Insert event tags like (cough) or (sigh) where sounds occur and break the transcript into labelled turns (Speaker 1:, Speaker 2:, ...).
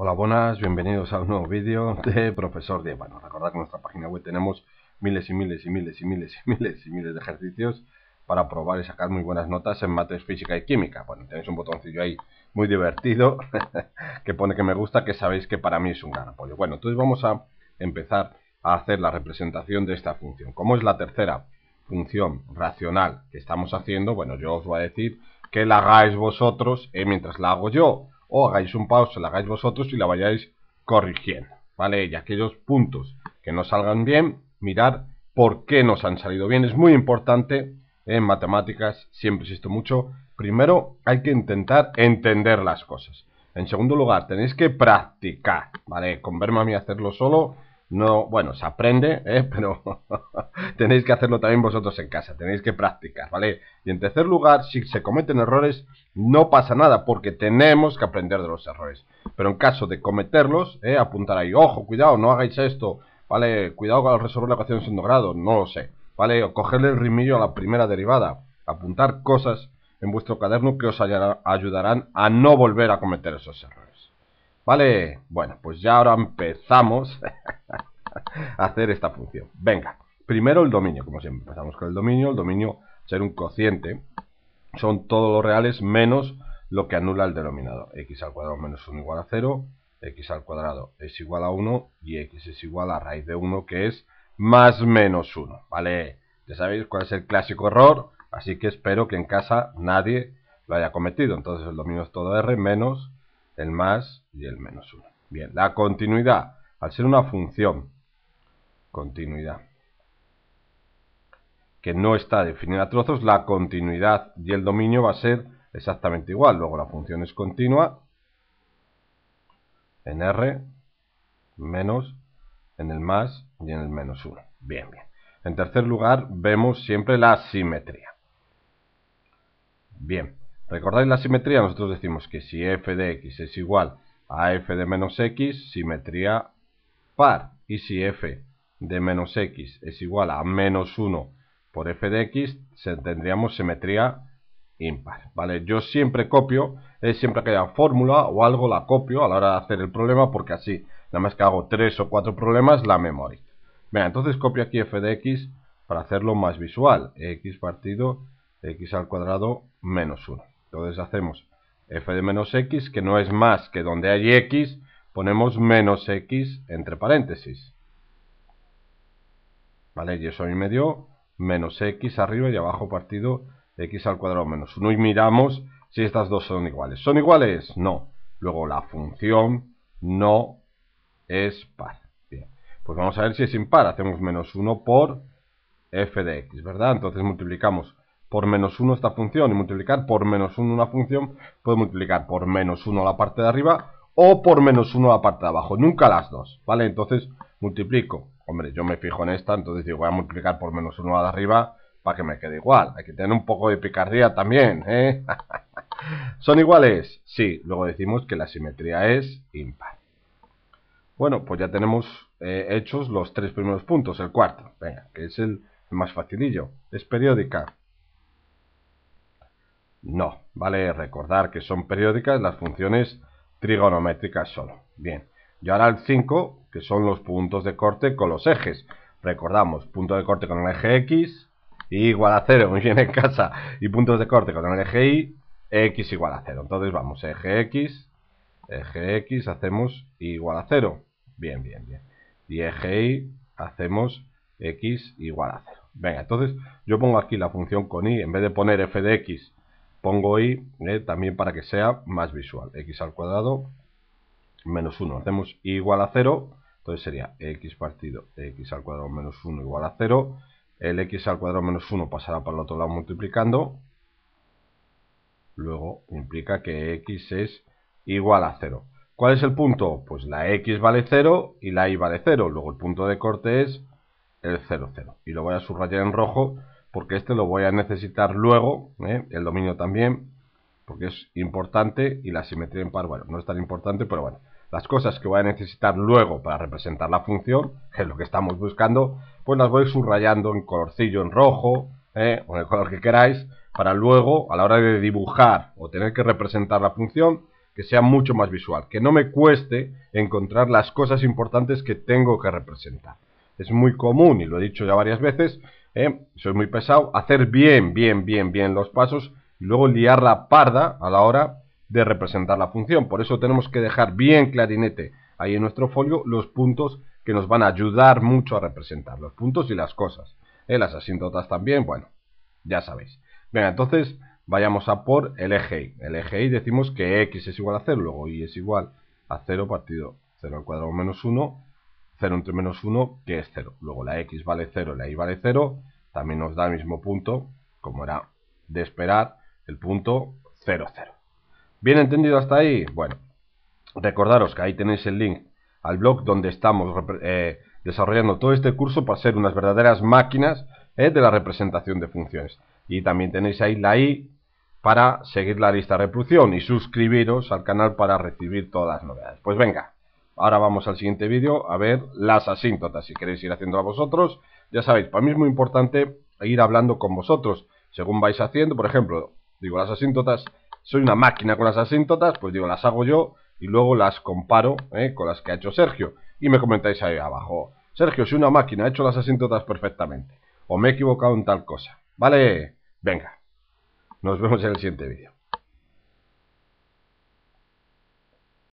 Speaker 1: Hola, buenas, bienvenidos a un nuevo vídeo de Profesor Diego. Bueno, recordad que en nuestra página web tenemos miles y miles y miles y miles y miles y miles de ejercicios para probar y sacar muy buenas notas en mates física y química. Bueno, tenéis un botoncillo ahí muy divertido (laughs) que pone que me gusta, que sabéis que para mí es un gran apoyo. Bueno, entonces vamos a empezar a hacer la representación de esta función. Como es la tercera función racional que estamos haciendo, bueno, yo os voy a decir que la hagáis vosotros eh, mientras la hago yo o hagáis un pause, la hagáis vosotros y la vayáis corrigiendo, ¿vale? Y aquellos puntos que no salgan bien, mirar por qué nos han salido bien. Es muy importante en matemáticas, siempre insisto mucho, primero hay que intentar entender las cosas. En segundo lugar, tenéis que practicar, ¿vale? Con verme a mí hacerlo solo no, bueno, se aprende, ¿eh? (laughs) pero (laughs) tenéis que hacerlo también vosotros en casa, tenéis que practicar, ¿vale? Y en tercer lugar, si se cometen errores, no pasa nada, porque tenemos que aprender de los errores. Pero en caso de cometerlos, ¿eh? apuntar ahí, ojo, cuidado, no hagáis esto, ¿vale? Cuidado con resolver la ecuación de segundo grado, no lo sé, ¿vale? O cogerle el rimillo a la primera derivada, apuntar cosas en vuestro caderno que os ayudarán a no volver a cometer esos errores. Vale, bueno, pues ya ahora empezamos (laughs) a hacer esta función. Venga, primero el dominio, como siempre, empezamos con el dominio. El dominio, ser un cociente, son todos los reales menos lo que anula el denominador. x al cuadrado menos 1 igual a 0, x al cuadrado es igual a 1 y x es igual a raíz de 1 que es más menos 1, ¿vale? Ya sabéis cuál es el clásico error, así que espero que en casa nadie lo haya cometido. Entonces el dominio es todo r menos el más y el menos 1. Bien, la continuidad, al ser una función, continuidad, que no está definida a trozos, la continuidad y el dominio va a ser exactamente igual. Luego la función es continua en R, menos, en el más y en el menos 1. Bien, bien. En tercer lugar, vemos siempre la simetría. Bien. ¿Recordáis la simetría? Nosotros decimos que si f de x es igual a f de menos x, simetría par. Y si f de menos x es igual a menos 1 por f de x, tendríamos simetría impar. ¿vale? Yo siempre copio, es siempre que fórmula o algo la copio a la hora de hacer el problema, porque así, nada más que hago tres o cuatro problemas, la memoria. Venga, entonces copio aquí f de x para hacerlo más visual. x partido x al cuadrado menos 1. Entonces hacemos f de menos x, que no es más que donde hay x, ponemos menos x entre paréntesis. ¿Vale? Y eso a medio, menos x arriba y abajo partido x al cuadrado menos 1. Y miramos si estas dos son iguales. ¿Son iguales? No. Luego la función no es par. Pues vamos a ver si es impar. Hacemos menos 1 por f de x, ¿verdad? Entonces multiplicamos por menos 1 esta función y multiplicar por menos 1 una función, puedo multiplicar por menos 1 la parte de arriba o por menos 1 la parte de abajo, nunca las dos, ¿vale? Entonces multiplico, hombre, yo me fijo en esta, entonces digo, voy a multiplicar por menos 1 la de arriba para que me quede igual, hay que tener un poco de picardía también, ¿eh? (laughs) ¿Son iguales? Sí, luego decimos que la simetría es impar. Bueno, pues ya tenemos eh, hechos los tres primeros puntos, el cuarto, venga, que es el más facilillo, es periódica, no, vale recordar que son periódicas las funciones trigonométricas solo. Bien, y ahora el 5, que son los puntos de corte con los ejes. Recordamos, punto de corte con el eje X, igual a 0, (laughs) muy bien en casa, y puntos de corte con el eje Y, X igual a 0. Entonces vamos, eje X, eje X, hacemos igual a 0. Bien, bien, bien. Y eje Y, hacemos X igual a 0. Venga, entonces yo pongo aquí la función con Y, en vez de poner f de X pongo y eh, también para que sea más visual. x al cuadrado menos 1. Hacemos y igual a 0. Entonces sería x partido x al cuadrado menos 1 igual a 0. El x al cuadrado menos 1 pasará para el otro lado multiplicando. Luego implica que x es igual a 0. ¿Cuál es el punto? Pues la x vale 0 y la y vale 0. Luego el punto de corte es el 0, 0. Y lo voy a subrayar en rojo porque este lo voy a necesitar luego, ¿eh? el dominio también, porque es importante y la simetría par. bueno, no es tan importante, pero bueno, las cosas que voy a necesitar luego para representar la función, que es lo que estamos buscando, pues las voy subrayando en colorcillo, en rojo, ¿eh? o en el color que queráis, para luego, a la hora de dibujar o tener que representar la función, que sea mucho más visual, que no me cueste encontrar las cosas importantes que tengo que representar es muy común, y lo he dicho ya varias veces, ¿eh? soy muy pesado, hacer bien, bien, bien, bien los pasos y luego liar la parda a la hora de representar la función. Por eso tenemos que dejar bien clarinete ahí en nuestro folio los puntos que nos van a ayudar mucho a representar, los puntos y las cosas. ¿eh? Las asíntotas también, bueno, ya sabéis. Venga, entonces vayamos a por el eje Y. El eje Y decimos que X es igual a 0, luego Y es igual a 0 partido 0 al cuadrado menos 1 0 entre menos 1, que es 0. Luego la x vale 0, la y vale 0, también nos da el mismo punto, como era de esperar, el punto 0, 0. ¿Bien entendido hasta ahí? Bueno, recordaros que ahí tenéis el link al blog donde estamos eh, desarrollando todo este curso para ser unas verdaderas máquinas eh, de la representación de funciones. Y también tenéis ahí la i para seguir la lista de reproducción y suscribiros al canal para recibir todas las novedades. Pues venga, Ahora vamos al siguiente vídeo a ver las asíntotas. Si queréis ir haciendo a vosotros, ya sabéis, para mí es muy importante ir hablando con vosotros. Según vais haciendo, por ejemplo, digo las asíntotas, soy una máquina con las asíntotas, pues digo las hago yo y luego las comparo eh, con las que ha hecho Sergio. Y me comentáis ahí abajo, Sergio, soy una máquina, he hecho las asíntotas perfectamente. O me he equivocado en tal cosa. ¿Vale? Venga. Nos vemos en el siguiente vídeo.